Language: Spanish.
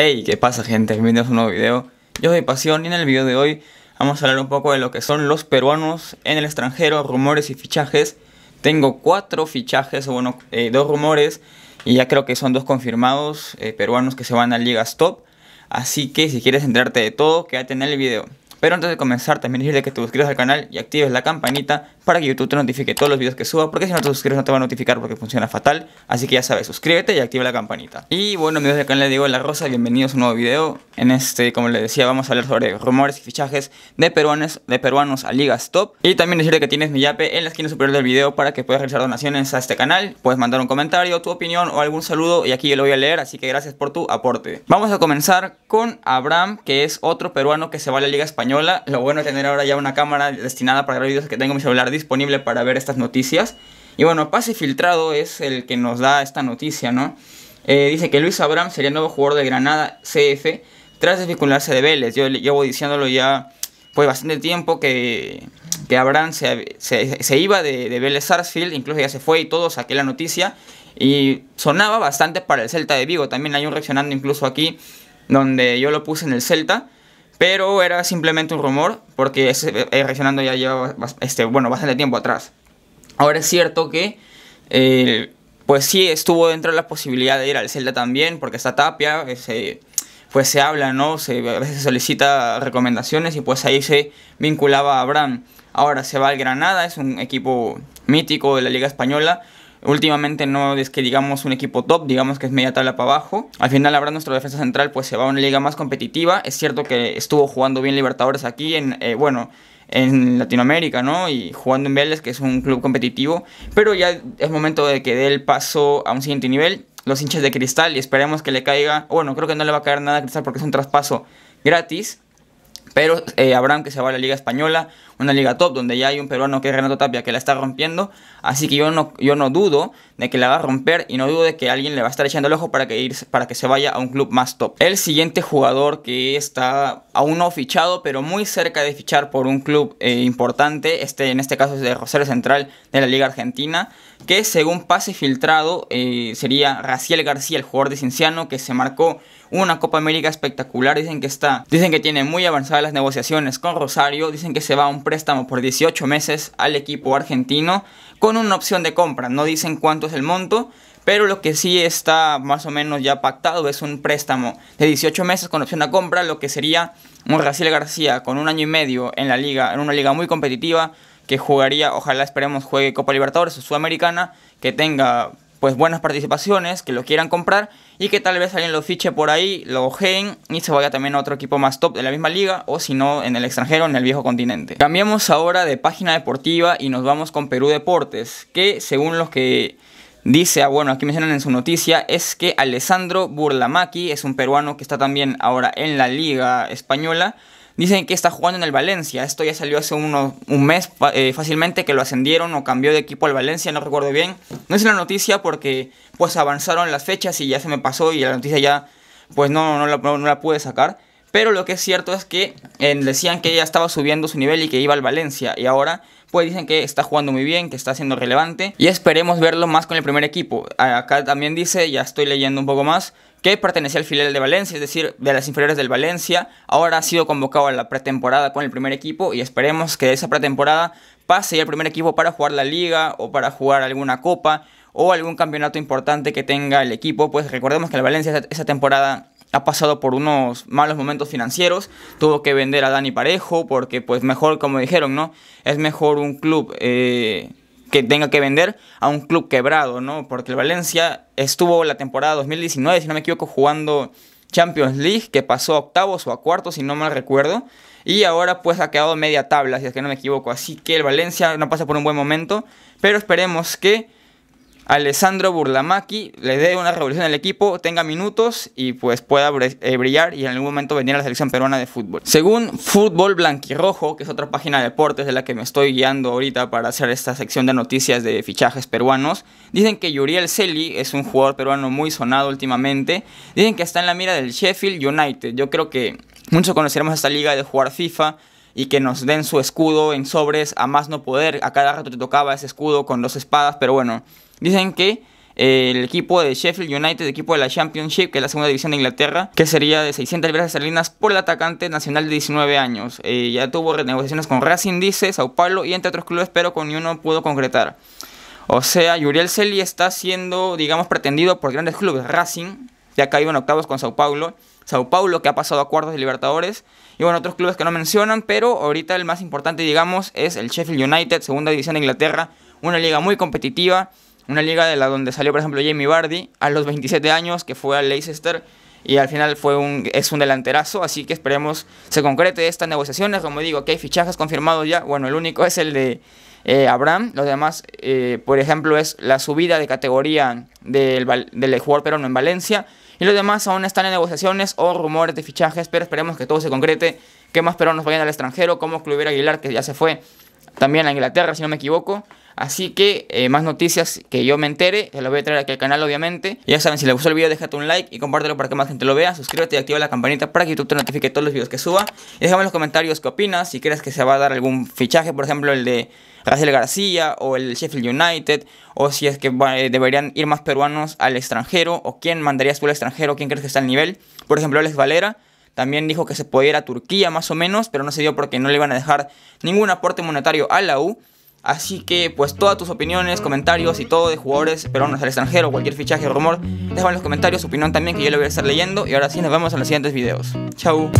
Hey, ¿qué pasa gente? Bienvenidos a un nuevo video. Yo soy Pasión y en el video de hoy vamos a hablar un poco de lo que son los peruanos en el extranjero, rumores y fichajes. Tengo cuatro fichajes, o bueno, eh, dos rumores y ya creo que son dos confirmados eh, peruanos que se van a ligas top. Así que si quieres enterarte de todo, quédate en el video. Pero antes de comenzar, también decirte que te suscribas al canal y actives la campanita para que YouTube te notifique todos los videos que suba, porque si no te suscribes no te va a notificar porque funciona fatal. Así que ya sabes, suscríbete y activa la campanita. Y bueno amigos de canal le digo La Rosa, bienvenidos a un nuevo video. En este, como les decía, vamos a hablar sobre rumores y fichajes de peruanos, de peruanos a ligas top. Y también decirte que tienes mi yape en la esquina superior del video para que puedas realizar donaciones a este canal. Puedes mandar un comentario, tu opinión o algún saludo y aquí yo lo voy a leer, así que gracias por tu aporte. Vamos a comenzar con Abraham, que es otro peruano que se va a la Liga Española. Lo bueno es tener ahora ya una cámara destinada para grabar videos que tengo en mi celular disponible para ver estas noticias. Y bueno, pase filtrado es el que nos da esta noticia, ¿no? Eh, dice que Luis Abraham sería el nuevo jugador de Granada CF tras desvincularse de Vélez. Yo llevo diciéndolo ya pues bastante tiempo que, que Abraham se, se, iba de, de, Vélez Sarsfield, incluso ya se fue y todo, saqué la noticia. Y sonaba bastante para el Celta de Vigo. También hay un reaccionando incluso aquí donde yo lo puse en el Celta. Pero era simplemente un rumor, porque ese, eh, reaccionando ya lleva este, bueno, bastante tiempo atrás. Ahora es cierto que, eh, pues sí, estuvo dentro de la posibilidad de ir al Celta también, porque está Tapia, eh, pues se habla, ¿no? Se, a veces solicita recomendaciones y pues ahí se vinculaba a Abraham. Ahora se va al Granada, es un equipo mítico de la Liga Española, últimamente no es que digamos un equipo top, digamos que es media tabla para abajo. Al final habrá nuestro defensa central pues se va a una liga más competitiva. Es cierto que estuvo jugando bien Libertadores aquí en, eh, bueno, en Latinoamérica, ¿no? Y jugando en Vélez, que es un club competitivo. Pero ya es momento de que dé el paso a un siguiente nivel. Los hinchas de Cristal y esperemos que le caiga, bueno, creo que no le va a caer nada a Cristal porque es un traspaso gratis pero eh, Abraham que se va a la Liga Española, una liga top, donde ya hay un peruano que es Renato Tapia que la está rompiendo. Así que yo no, yo no dudo de que la va a romper y no dudo de que alguien le va a estar echando el ojo para que, para que se vaya a un club más top. El siguiente jugador que está aún no fichado, pero muy cerca de fichar por un club eh, importante, este, en este caso es de Rosario Central de la Liga Argentina, que según pase filtrado eh, sería Raciel García, el jugador de Cinciano, que se marcó una Copa América espectacular. Dicen que está, dicen que tiene muy avanzadas las negociaciones con Rosario. Dicen que se va a un préstamo por 18 meses al equipo argentino con una opción de compra. No dicen cuánto es el monto, pero lo que sí está más o menos ya pactado es un préstamo de 18 meses con opción de compra, lo que sería un Raciel García con un año y medio en la liga, en una liga muy competitiva que jugaría, ojalá esperemos juegue Copa Libertadores o Sudamericana, que tenga pues buenas participaciones, que lo quieran comprar y que tal vez alguien lo fiche por ahí, lo ojeen y se vaya también a otro equipo más top de la misma liga o si no en el extranjero, en el viejo continente. Cambiamos ahora de página deportiva y nos vamos con Perú Deportes, que según los que dice, ah, bueno, aquí mencionan en su noticia, es que Alessandro Burlamaki es un peruano que está también ahora en la liga española, Dicen que está jugando en el Valencia. Esto ya salió hace un mes eh, fácilmente que lo ascendieron o cambió de equipo al Valencia, no recuerdo bien. No es la noticia porque pues avanzaron las fechas y ya se me pasó y la noticia ya pues no, no, la, no pude sacar. Pero lo que es cierto es que eh, decían que ya estaba subiendo su nivel y que iba al Valencia. Y ahora pues dicen que está jugando muy bien, que está siendo relevante. Y esperemos verlo más con el primer equipo. Acá también dice, ya estoy leyendo un poco más que pertenecía al filial de Valencia, es decir, de las inferiores del Valencia. Ahora ha sido convocado a la pretemporada con el primer equipo y esperemos que de esa pretemporada pase el primer equipo para jugar la liga o para jugar alguna copa o algún campeonato importante que tenga el equipo. Pues recordemos que el Valencia esa temporada ha pasado por unos malos momentos financieros, tuvo que vender a Dani Parejo porque pues mejor, como dijeron, ¿no? Es mejor un club... Eh, que tenga que vender a un club quebrado, ¿no? Porque el Valencia estuvo la temporada 2019, si no me equivoco, jugando Champions League, que pasó a octavos o a cuartos, si no mal recuerdo, y ahora pues ha quedado media tabla, si es que no me equivoco. Así que el Valencia no pasa por un buen momento, pero esperemos que Alessandro Burlamaki le dé una revolución al equipo, tenga minutos y pues pueda eh, brillar y en algún momento venir a la selección peruana de fútbol. Según Fútbol Blanquirrojo, que es otra página de deportes de la que me estoy guiando ahorita para hacer esta sección de noticias de fichajes peruanos, dicen que Yuriel Celi es un jugador peruano muy sonado últimamente. Dicen que está en la mira del Sheffield United. Yo creo que muchos conoceremos esta liga de jugar FIFA y que nos den su escudo en sobres a más no poder. A cada rato te tocaba ese escudo con dos espadas, pero bueno, Dicen que eh, el equipo de Sheffield United, equipo de la Championship, que es la segunda división de Inglaterra, que sería de 600 libras salinas por el atacante nacional de 19 años. Eh, ya tuvo renegociaciones con Racing, dice, Sao Paulo y entre otros clubes, pero con ninguno pudo concretar. O sea, Yuriel Celi está siendo, digamos, pretendido por grandes clubes. Racing, que ha caído en octavos con Sao Paulo. Sao Paulo, que ha pasado a cuartos de Libertadores. Y bueno, otros clubes que no mencionan, pero ahorita el más importante, digamos, es el Sheffield United, segunda división de Inglaterra. Una liga muy competitiva una liga de la donde salió, por ejemplo, Jamie bardi a los 27 años, que fue al Leicester y al final fue un, es un delanterazo, así que esperemos se concrete estas negociaciones. Como digo, que hay fichajes confirmados ya. Bueno, el único es el de eh, Abraham. Los demás, eh, por ejemplo, es la subida de categoría del, del jugador peruano en Valencia. Y los demás aún están en negociaciones o rumores de fichajes, pero esperemos que todo se concrete. Que más peruanos vayan al extranjero, como Cluber Aguilar, que ya se fue también a Inglaterra, si no me equivoco. Así que eh, más noticias que yo me entere, se las voy a traer aquí al canal obviamente. Ya saben, si les gustó el video déjate un like y compártelo para que más gente lo vea. Suscríbete y activa la campanita para que YouTube te notifique todos los videos que suba. Y déjame en los comentarios qué opinas, si crees que se va a dar algún fichaje, por ejemplo el de Rafael García o el Sheffield United, o si es que eh, deberían ir más peruanos al extranjero, o quién mandarías tú al extranjero, quién crees que está al nivel. Por ejemplo, Alex Valera. También dijo que se podía ir a Turquía más o menos, pero no se dio porque no le iban a dejar ningún aporte monetario a la U. Así que pues todas tus opiniones, comentarios y todo de jugadores pero es al extranjero, cualquier fichaje o rumor, déjame en los comentarios su opinión también que yo lo voy a estar leyendo y ahora sí nos vemos en los siguientes videos. Chau.